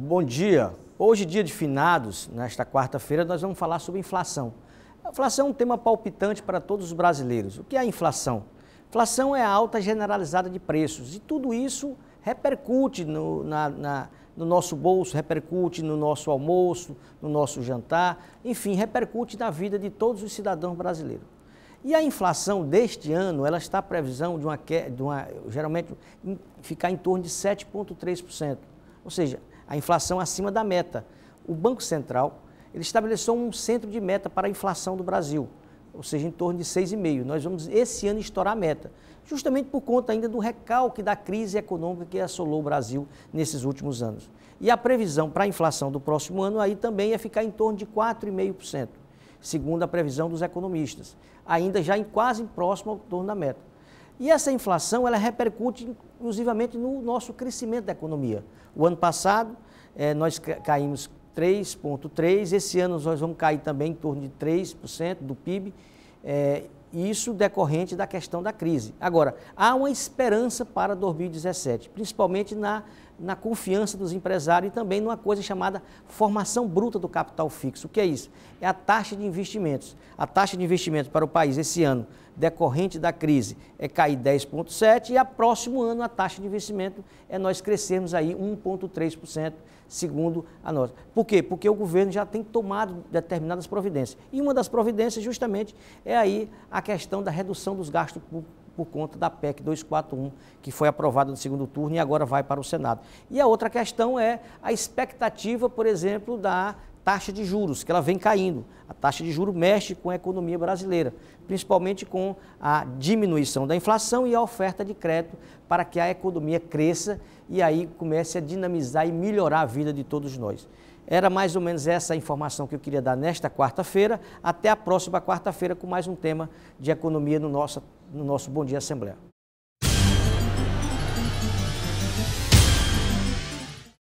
bom dia. Hoje, dia de finados, nesta quarta-feira, nós vamos falar sobre inflação. A inflação é um tema palpitante para todos os brasileiros. O que é a inflação? Inflação é a alta generalizada de preços e tudo isso repercute no, na, na, no nosso bolso, repercute no nosso almoço, no nosso jantar, enfim, repercute na vida de todos os cidadãos brasileiros. E a inflação deste ano, ela está à previsão de uma, de uma geralmente ficar em torno de 7,3%. Ou seja, a inflação acima da meta. O Banco Central ele estabeleceu um centro de meta para a inflação do Brasil, ou seja, em torno de 6,5. Nós vamos esse ano estourar a meta, justamente por conta ainda do recalque da crise econômica que assolou o Brasil nesses últimos anos. E a previsão para a inflação do próximo ano aí também é ficar em torno de 4,5%, segundo a previsão dos economistas, ainda já em quase próximo ao torno da meta. E essa inflação ela repercute inclusivamente no nosso crescimento da economia. O ano passado eh, nós caímos 3,3%, esse ano nós vamos cair também em torno de 3% do PIB, eh, isso decorrente da questão da crise. Agora, há uma esperança para 2017, principalmente na, na confiança dos empresários e também numa coisa chamada formação bruta do capital fixo. O que é isso? É a taxa de investimentos. A taxa de investimentos para o país esse ano decorrente da crise é cair 10,7% e a próximo ano a taxa de vencimento é nós crescermos aí 1,3%, segundo a nossa. Por quê? Porque o governo já tem tomado determinadas providências. E uma das providências justamente é aí a questão da redução dos gastos públicos por conta da PEC 241, que foi aprovada no segundo turno e agora vai para o Senado. E a outra questão é a expectativa, por exemplo, da taxa de juros, que ela vem caindo. A taxa de juros mexe com a economia brasileira, principalmente com a diminuição da inflação e a oferta de crédito para que a economia cresça e aí comece a dinamizar e melhorar a vida de todos nós. Era mais ou menos essa a informação que eu queria dar nesta quarta-feira. Até a próxima quarta-feira com mais um tema de economia no nosso, no nosso Bom Dia Assembleia.